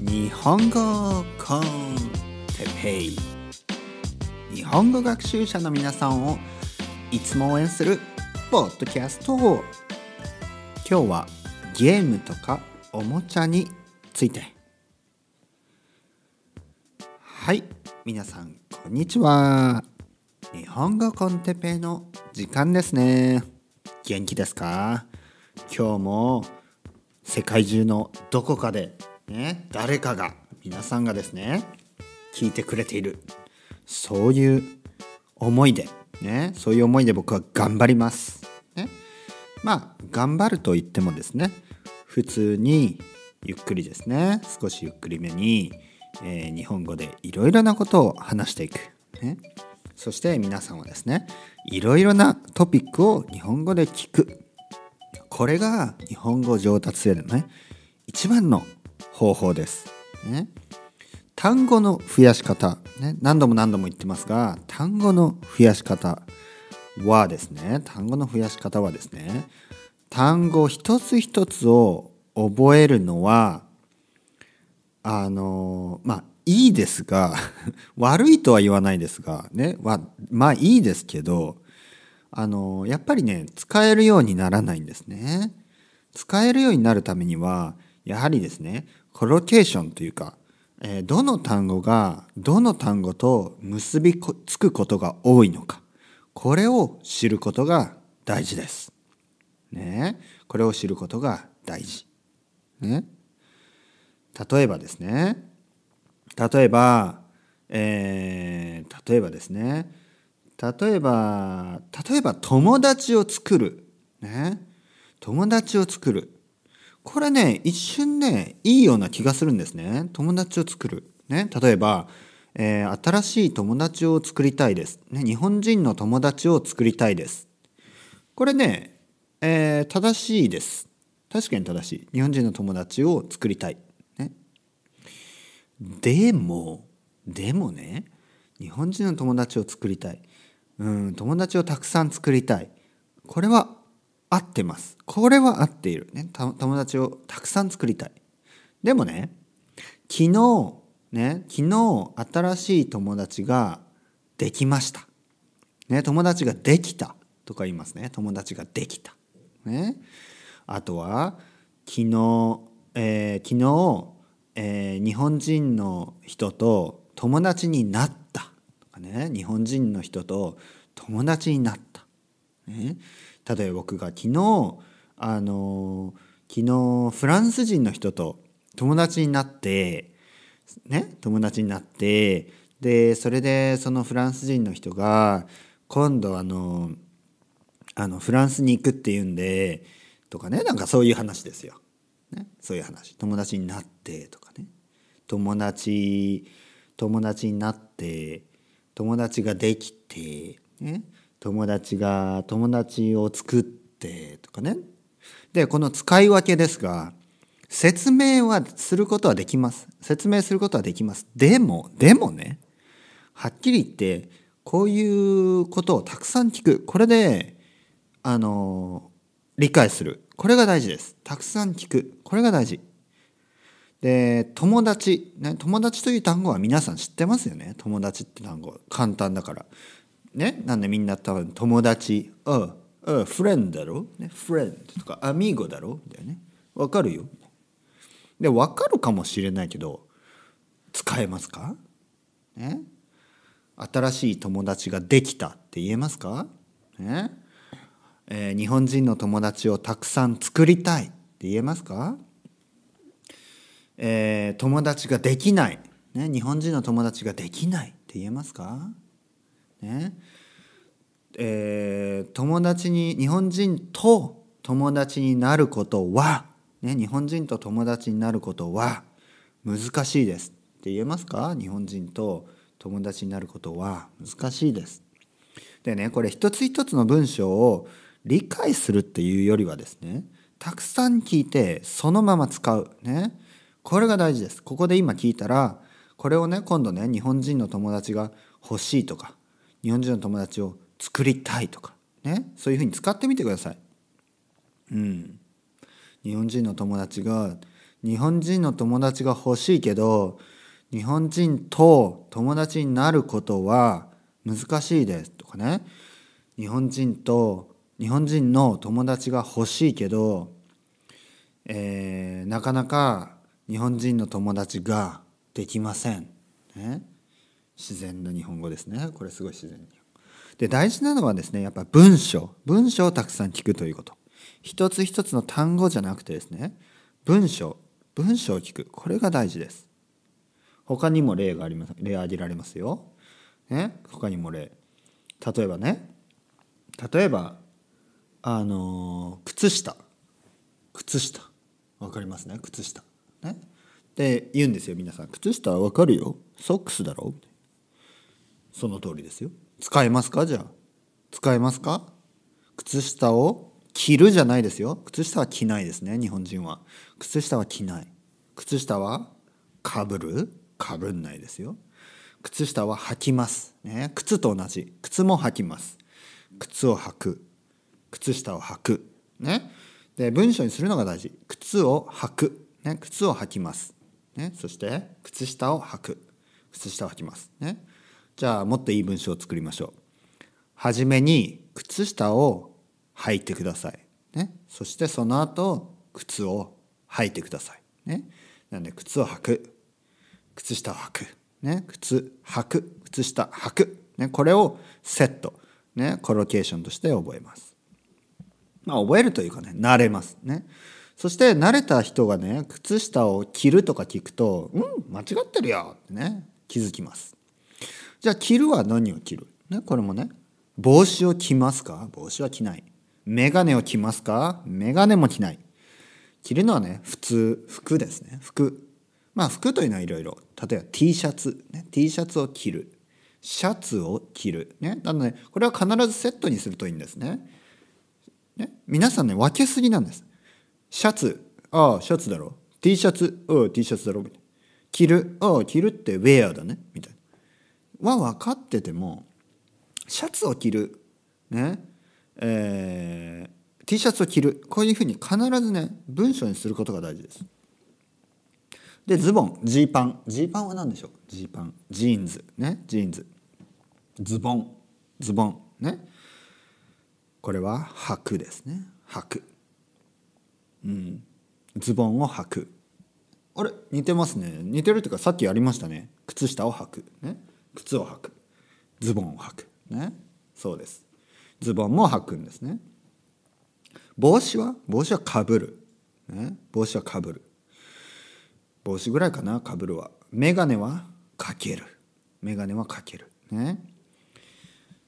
日本語コンテペイ日本語学習者の皆さんをいつも応援するポッドキャスト今日はゲームとかおもちゃについてはい皆さんこんにちは日本語コンテペイの時間ですね元気ですか今日も世界中のどこかでね、誰かが皆さんがですね聞いてくれているそういう思いで、ね、そういう思いで僕は頑張ります。ね、まあ頑張ると言ってもですね普通にゆっくりですね少しゆっくりめに、えー、日本語でいろいろなことを話していく、ね、そして皆さんはですねいろいろなトピックを日本語で聞くこれが日本語上達へのね一番の方法です。ね、単語の増やし方、ね、何度も何度も言ってますが単語の増やし方はですね単語の増やし方はですね単語一つ一つを覚えるのはあのまあいいですが 悪いとは言わないですがねはまあいいですけどあのやっぱりね使えるようにならないんですね。使えるようになるためにはやはりですね、コロケーションというか、えー、どの単語がどの単語と結びつくことが多いのか、これを知ることが大事です。ね、これを知ることが大事。ね、例えばですね、例えば、えー、例えばですね、例えば、例えば友達を作る。ね、友達を作る。これね、一瞬ね、いいような気がするんですね。友達を作る。ね、例えば、えー、新しい友達を作りたいです、ね。日本人の友達を作りたいです。これね、えー、正しいです。確かに正しい。日本人の友達を作りたい。ね、でも、でもね、日本人の友達を作りたい。うん、友達をたくさん作りたい。これは合ってます。これは合っている。ね、友達をたくさん作りたい。でもね、昨日、ね、昨日新しい友達ができました。ね、友達ができたとか言いますね。友達ができた。ね。あとは、昨日、えー、昨日、えー、日本人の人と友達になったとかね。日本人の人と友達になった。ね例えば僕が昨日あの昨日フランス人の人と友達になってね友達になってでそれでそのフランス人の人が今度あのあのフランスに行くっていうんでとかねなんかそういう話ですよ、ね、そういう話友達になってとかね友達友達になって友達ができて、ね、友達が友達を作ってとかね。で、この使い分けですが、説明はすることはできます。説明することはできます。でも、でもね、はっきり言って、こういうことをたくさん聞く。これで、あの、理解する。これが大事です。たくさん聞く。これが大事。で、友達、ね、友達という単語は皆さん知ってますよね。友達って単語。簡単だから。ね、なんでみんな多分友達、うん、うん、フレンドだろ、ね、フレンドとかアミーゴだろみたいなね。わかるよ。で、わかるかもしれないけど、使えますかね新しい友達ができたって言えますかねえー、日本人の友達をたくさん作りたいって言えますかえー、友達ができない、ね、日本人の友達ができないって言えますかねえー、友達に日本人と友達になることは、ね、日本人と友達になることは難しいですって言えますか日本人と友達になることは難しいです。でねこれ一つ一つの文章を理解するっていうよりはですねたくさん聞いてそのまま使うねこれが大事です。ここで今聞いたらこれをね今度ね日本人の友達が欲しいとか日本人の友達を作りたいとかねそういうふうに使ってみてください。うん、日本人の友達が日本人の友達が欲しいけど日本人と友達になることは難しいですとかね日本人と日本人の友達が欲しいけど、えー、なかなか日本人の友達ができません。ね自然の日本語ですねこれすごい自然で大事なのはですねやっぱ文章文章をたくさん聞くということ一つ一つの単語じゃなくてですね文章文章を聞くこれが大事です他にも例があります例挙げられますよ、ね、他にも例例えばね例えばあの靴下靴下分かりますね靴下ねで言うんですよ皆さん靴下分かるよソックスだろその通りですよ使えますかじゃあ使えますか靴下を着るじゃないですよ靴下は着ないですね日本人は靴下は着ない靴下はかぶるかぶんないですよ靴下は履きます、ね、靴と同じ靴も履きます靴を履く靴下を履くねで文章にするのが大事靴を履く、ね、靴を履きます、ね、そして靴下を履く靴下を履きますねじゃあもっといい文章を作りましょう。はじめに靴下を履いてください。ね、そしてその後靴を履いてください。ね、なんで靴を履く靴下を履く、ね、靴履く靴下履く、ね、これをセット、ね、コロケーションとして覚えます。まあ、覚えるというかね慣れますね。そして慣れた人がね靴下を着るとか聞くと「うん間違ってるよ」ってね気づきます。じゃあ着るは何を着るね、これもね。帽子を着ますか帽子は着ない。メガネを着ますかメガネも着ない。着るのはね、普通、服ですね。服。まあ服というのはいろいろ。例えば T シャツ、ね。T シャツを着る。シャツを着る。ね。なので、これは必ずセットにするといいんですね。ね皆さんね、分けすぎなんです。シャツ。ああ、シャツだろ。T シャツ。うん、T シャツだろ。着る。ああ、着るってウェアだね。みたいな。は分かっててもシャツを着る、ねえー、T シャツを着るこういうふうに必ずね文章にすることが大事です。でズボンジーパンジーパンは何でしょうジーパンジーンズねジーンズズボンズボンねこれは履くですね履くうんズボンを履くあれ似てますね似てるというかさっきやりましたね靴下を履くね靴を履くズボンを履くねそうですズボンも履くんですね帽子は帽子はかぶる、ね、帽子はかぶる帽子ぐらいかなかぶるは眼鏡はかける眼鏡はかけるね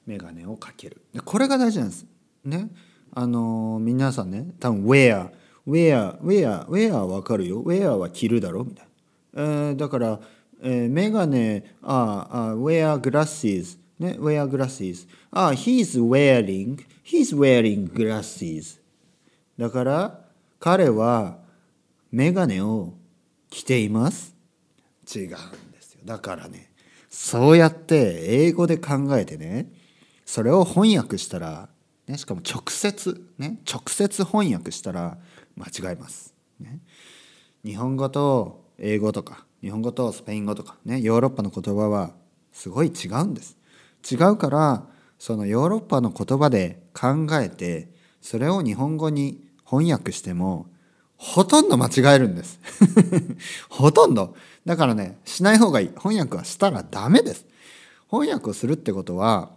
眼鏡をかけるこれが大事なんですねあのー、皆さんね多分ウェアウェアウェアウェアは分かるよウェアは着るだろみたいな、えー、だからえメガネ、ああ、wear glasses。ね、wear glasses。ああ、he's wearing, he's wearing glasses。だから、彼はメガネを着ています。違うんですよ。だからね、そうやって英語で考えてね、それを翻訳したら、ね、しかも直接、ね、直接翻訳したら間違えます。ね、日本語と英語とか日本語とスペイン語とかねヨーロッパの言葉はすごい違うんです違うからそのヨーロッパの言葉で考えてそれを日本語に翻訳してもほとんど間違えるんです ほとんどだからねしない方がいい翻訳はしたらダメです翻訳をするってことは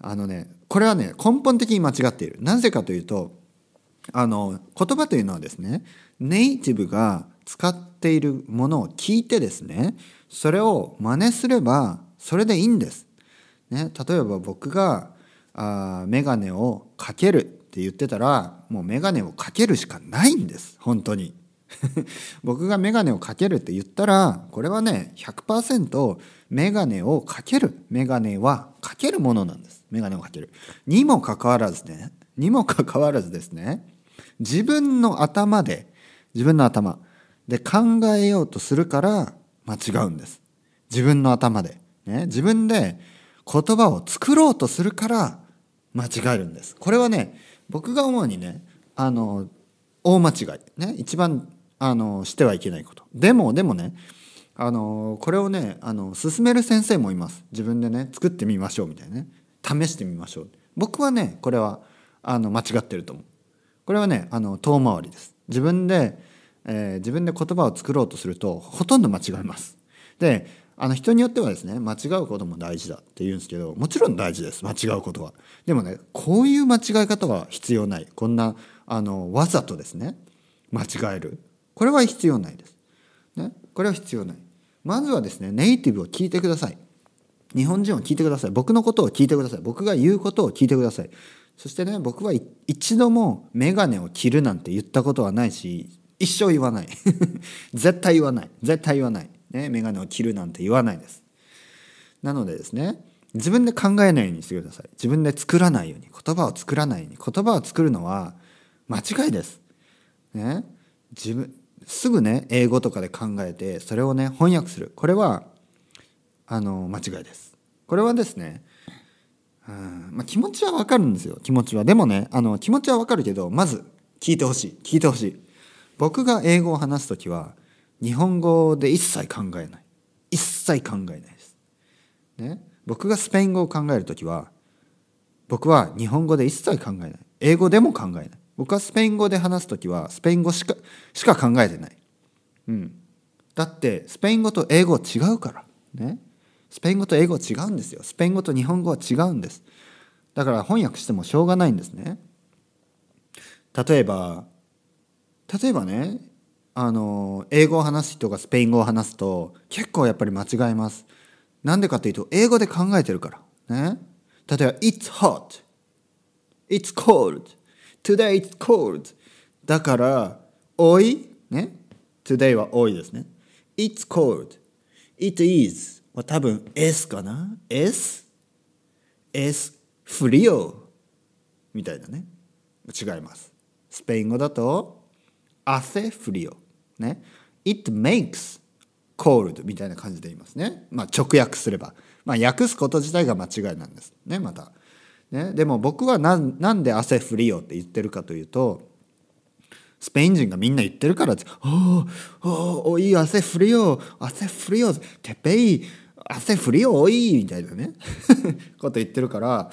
あのねこれはね根本的に間違っているなぜかというとあの言葉というのはですねネイティブが使っているものを聞いてですねそれを真似すればそれでいいんです。ね、例えば僕があガネをかけるって言ってたらもうメガネをかけるしかないんです本当に 僕がメガネをかけるって言ったらこれはね100%ガネをかけるメガネはかけるものなんですメガネをかけるにもかかわらずねにもかかわらずですね自分の頭で自分の頭で、考えようとするから間違うんです。自分の頭で。ね、自分で言葉を作ろうとするから間違えるんです。これはね、僕が思うにね、あの、大間違い。ね、一番、あの、してはいけないこと。でも、でもね、あの、これをね、あの、勧める先生もいます。自分でね、作ってみましょうみたいなね。試してみましょう。僕はね、これは、あの、間違ってると思う。これはね、あの、遠回りです。自分でえー、自分で言葉を作ろうとするとほとんど間違えます。であの人によってはですね間違うことも大事だって言うんですけどもちろん大事です間違うことは。でもねこういう間違え方は必要ない。こんなあのわざとですね間違える。これは必要ないです。ね、これは必要ない。まずはですねネイティブを聞いてください。日本人を聞いてください。僕のことを聞いてください。僕が言うことを聞いてください。そしてね僕は一度も眼鏡を着るなんて言ったことはないし一生言わない 絶対言わない絶対言わない、ね、眼鏡を切るなんて言わないですなのでですね自分で考えないようにしてください自分で作らないように言葉を作らないように言葉を作るのは間違いです、ね、自分すぐね英語とかで考えてそれをね翻訳するこれはあの間違いですこれはですねうんまあ、気持ちはわかるんですよ気持ちはでもねあの気持ちはわかるけどまず聞いてほしい聞いてほしい僕が英語を話す時は日本語で一切考えない一切考えないです、ね、僕がスペイン語を考える時は僕は日本語で一切考えない英語でも考えない僕はスペイン語で話す時はスペイン語しかしか考えてない、うん、だってスペイン語と英語違うからねスペイン語と英語違うんですよスペイン語と日本語は違うんですだから翻訳してもしょうがないんですね例えば例えばねあの英語を話す人がスペイン語を話すと結構やっぱり間違えます。なんでかっていうと英語で考えてるから。ね、例えば「It's hot」「It's cold」「Today it's cold」だから「おい」ね「Today」は「おい」ですね「It's cold」「It is」は多分「S」かな「S」「S」「フリオ」みたいなね違います。スペイン語だと hace frío ね it makes cold みたいな感じで言いますねまあ直訳すればまあ訳すこと自体が間違いなんですねまたねでも僕はなんなんで汗フリオって言ってるかというとスペイン人がみんな言ってるからっておおおい汗フリオ汗フリオてっぺい汗フリオおい」みたいなね こと言ってるから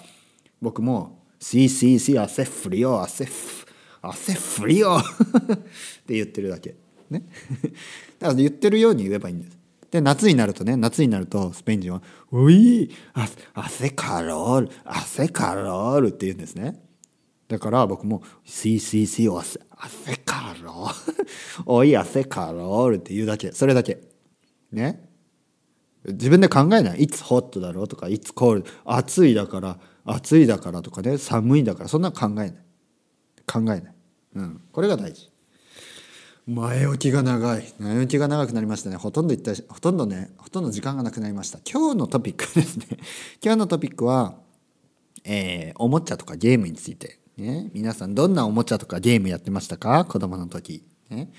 僕も「シーシーシー汗フリオ汗フ汗ふりよ って言ってるだけ。ね。だから言ってるように言えばいいんです。で、夏になるとね、夏になるとスペイン人は、うい汗カロール、汗カロールって言うんですね。だから僕も、シーシーシー汗、汗カロール、おい汗カロールって言うだけ、それだけ。ね。自分で考えない。いつホットだろうとか、いつコール、暑いだから、暑いだからとかね、寒いだから、そんな考えない。考えない、うん、これが大事前置きが長い前置きが長くなりましたねほとんど言ったほとんどねほとんど時間がなくなりました今日のトピックですね 今日のトピックは、えー、おもちゃとかゲームについて、ね、皆さんどんなおもちゃとかゲームやってましたか子供の時、ね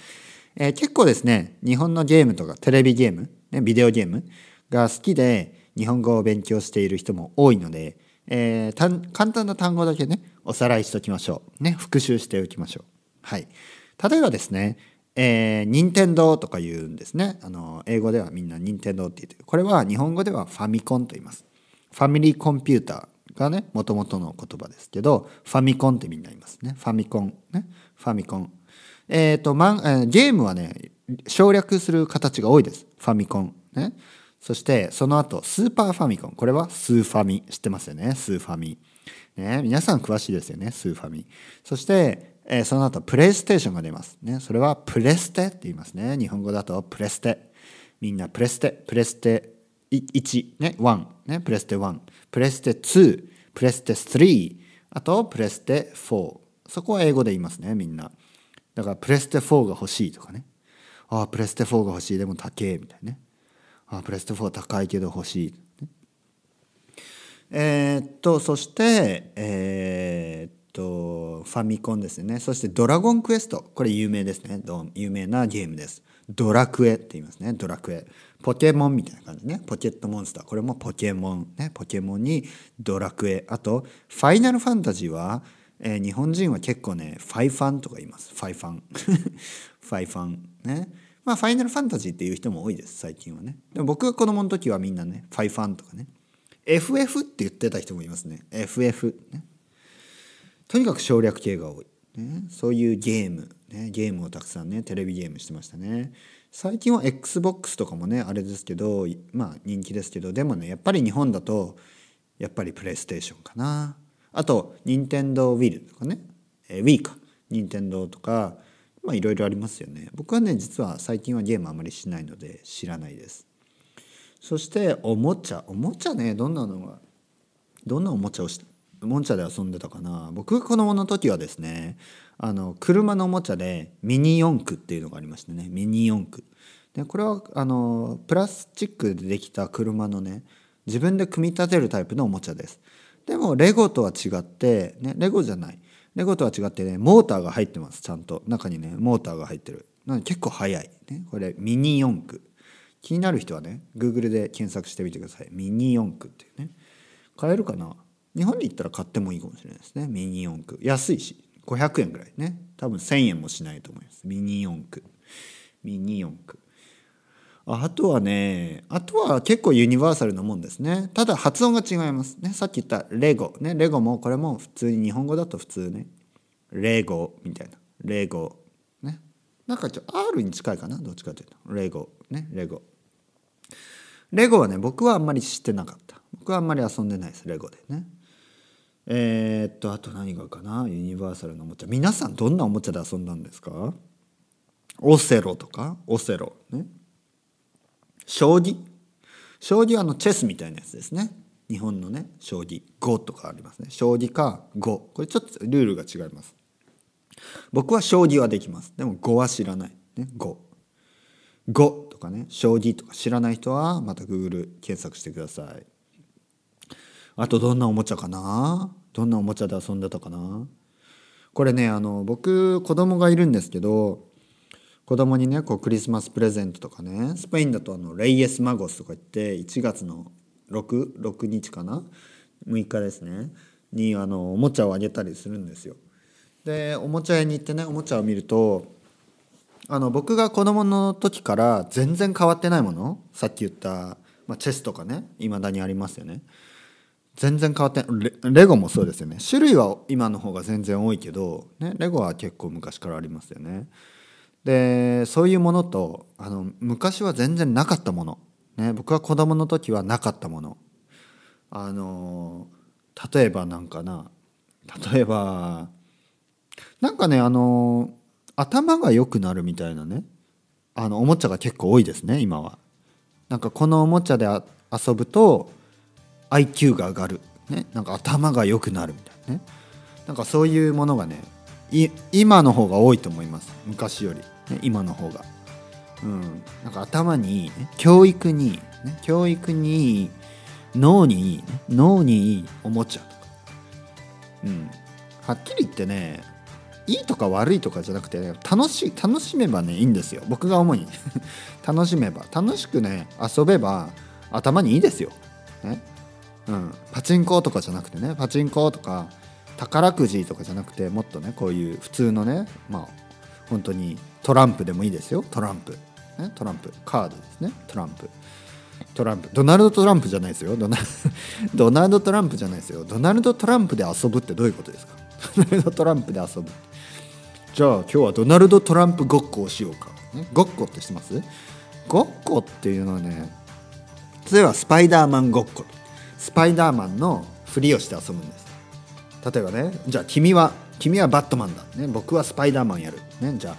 えー、結構ですね日本のゲームとかテレビゲーム、ね、ビデオゲームが好きで日本語を勉強している人も多いのでえー、簡単な単語だけねおさらいしておきましょう。ね復習しておきましょう。はい、例えばですねえー、任天堂とか言うんですね。あの、英語ではみんな任天堂って言ってこれは日本語ではファミコンと言います。ファミリーコンピューターがね、もともとの言葉ですけど、ファミコンってみんな言いますね。ファミコン。ね。ファミコン。えっ、ー、と、まゲームはね、省略する形が多いです。ファミコン。ね。そしてその後スーパーファミコンこれはスーファミ知ってますよねスーファミ、ね、皆さん詳しいですよねスーファミそしてえー、その後プレイステーションが出ます。ね、それはプレステって言いますね。日本語だとプレステ。みんなプレステ、プレステ1、ね、1、ね、プレステ1、プレステ2、プレステ3、あとプレステ4。そこは英語で言いますね、みんな。だからプレステ4が欲しいとかね。ああ、プレステ4が欲しい、でも高え、みたいなね。あプレステ4高いけど欲しい。えー、っとそして、えー、っとファミコンですねそして「ドラゴンクエスト」これ有名ですね有名なゲームです。ドラクエって言いますねドラクエポケモンみたいな感じねポケットモンスターこれもポケモンねポケモンにドラクエあとファイナルファンタジーは、えー、日本人は結構ねファイファンとか言いますファイファン ファイファンねまあ、ファイナルファンタジーっていう人も多いです、最近はね。でも僕が子供の時はみんなね、ファイファンとかね。FF って言ってた人もいますね。FF、ね。とにかく省略系が多い。ね、そういうゲーム、ね、ゲームをたくさんね、テレビゲームしてましたね。最近は XBOX とかもね、あれですけど、まあ人気ですけど、でもね、やっぱり日本だと、やっぱりプレイステーションかな。あと、任天堂 Wii とかね、えー、Wii か。任天堂とか、まあいろいろありますよね僕はね実は最近はゲームあまりしないので知らないですそしておもちゃおもちゃねどんなのがどんなおもちゃをおもちゃで遊んでたかな僕が子供の時はですねあの車のおもちゃでミニ四駆っていうのがありましてねミニ四駆でこれはあのプラスチックでできた車のね自分で組み立てるタイプのおもちゃですでもレゴとは違って、ね、レゴじゃない猫とは違ってねモーターが入ってますちゃんと中にねモーターが入ってるなので結構速い、ね、これミニ四駆気になる人はね Google で検索してみてくださいミニ四駆っていうね買えるかな日本で行ったら買ってもいいかもしれないですねミニ四駆安いし500円ぐらいね多分1000円もしないと思いますミニ四駆ミニ四駆あとはね、あとは結構ユニバーサルなもんですね。ただ発音が違いますね。さっき言ったレゴ。ね、レゴもこれも普通に日本語だと普通ね。レゴみたいな。レゴ。ね。なんかちょっと R に近いかな。どっちかというと。レゴ。ね、レゴ。レゴはね、僕はあんまり知ってなかった。僕はあんまり遊んでないです、レゴでね。えー、っと、あと何がかな。ユニバーサルのおもちゃ。皆さんどんなおもちゃで遊んだんですかオセロとかオセロ。ね。将棋将棋はあのチェスみたいなやつですね日本のね将棋5とかありますね将棋か5これちょっとルールが違います僕は将棋はできますでも5は知らない、ね、5 5とかね将棋とか知らない人はまた Google 検索してくださいあとどんなおもちゃかなどんなおもちゃで遊んでたかなこれねあの僕子供がいるんですけど子供にねこうクリスマスプレゼントとかねスペインだとあのレイエス・マゴスとか言って1月の66日かな6日ですねにあのおもちゃをあげたりするんですよ。でおもちゃ屋に行ってねおもちゃを見るとあの僕が子供の時から全然変わってないものさっき言った、まあ、チェスとかねいまだにありますよね。全然変わってレゴもそうですよね種類は今の方が全然多いけど、ね、レゴは結構昔からありますよね。でそういうものとあの昔は全然なかったもの、ね、僕は子供の時はなかったものあの例えばなんかな例えばなんかねあの頭が良くなるみたいなねあのおもちゃが結構多いですね今は。なんかこのおもちゃで遊ぶと IQ が上がる、ね、なんか頭が良くなるみたいなねなんかそういうものがね今の方が多いと思います昔より。ね、今の方が。うん、なんか頭にいい、ね、教育にいい、ね、教育にいい脳にいい、ね、脳にいいおもちゃとか、うん、はっきり言ってねいいとか悪いとかじゃなくて、ね、楽しい楽しめばねいいんですよ僕が主に 楽しめば楽しくね遊べば頭にいいですよ、ねうん、パチンコとかじゃなくてねパチンコとか宝くじとかじゃなくてもっとねこういう普通のね、まあ、本当にトランプでもいいですよトランプ、ね、トランプカードですねトランプトランプドナルド・トランプじゃないですよドナ ドナルド・トランプじゃないですよドナルド・トランプで遊ぶってどういうことですか ドナルド・トランプで遊ぶじゃあ今日はドナルド・トランプごっこをしようか、ね、ごっこってしてますごっこっていうのはね例えばスパイダーマンごっこスパイダーマンのふりをして遊ぶんです例えばねじゃあ君は君はバットマンだ、ね、僕はスパイダーマンやる、ね、じゃあ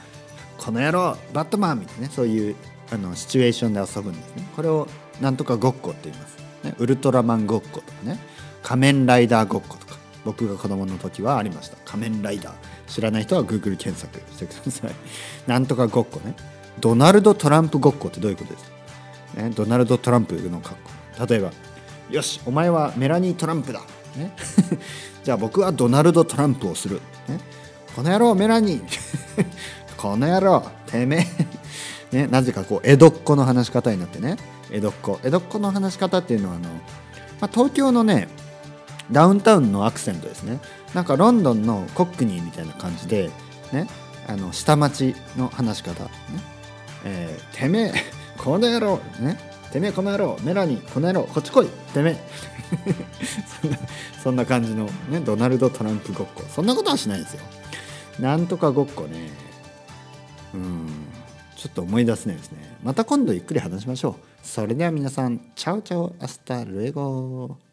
この野郎バットマンみたいな、ね、そういうあのシチュエーションで遊ぶんですねこれをなんとかごっこって言います、ね、ウルトラマンごっことかね仮面ライダーごっことか僕が子供の時はありました仮面ライダー知らない人は Google 検索してください なんとかごっこねドナルド・トランプごっこってどういうことですか、ね、ドナルド・トランプの格好例えばよしお前はメラニー・トランプだね じゃあ僕はドナルド・トランプをする、ね、この野郎メラニー この野郎てめえね、なぜかこう江戸っ子の話し方になってね江戸っ子江戸っ子の話し方っていうのはあの、まあ、東京のねダウンタウンのアクセントですねなんかロンドンのコックニーみたいな感じで、ね、あの下町の話し方、ねえー、てめえ この野郎ねてめえこの野郎メラニーこの野郎こっち来いてめえ そんなそんな感じの、ね、ドナルド・トランプごっこそんなことはしないですよなんとかごっこねうんちょっと思い出せないですねまた今度ゆっくり話しましょうそれでは皆さんチャオチャオアスタルエゴ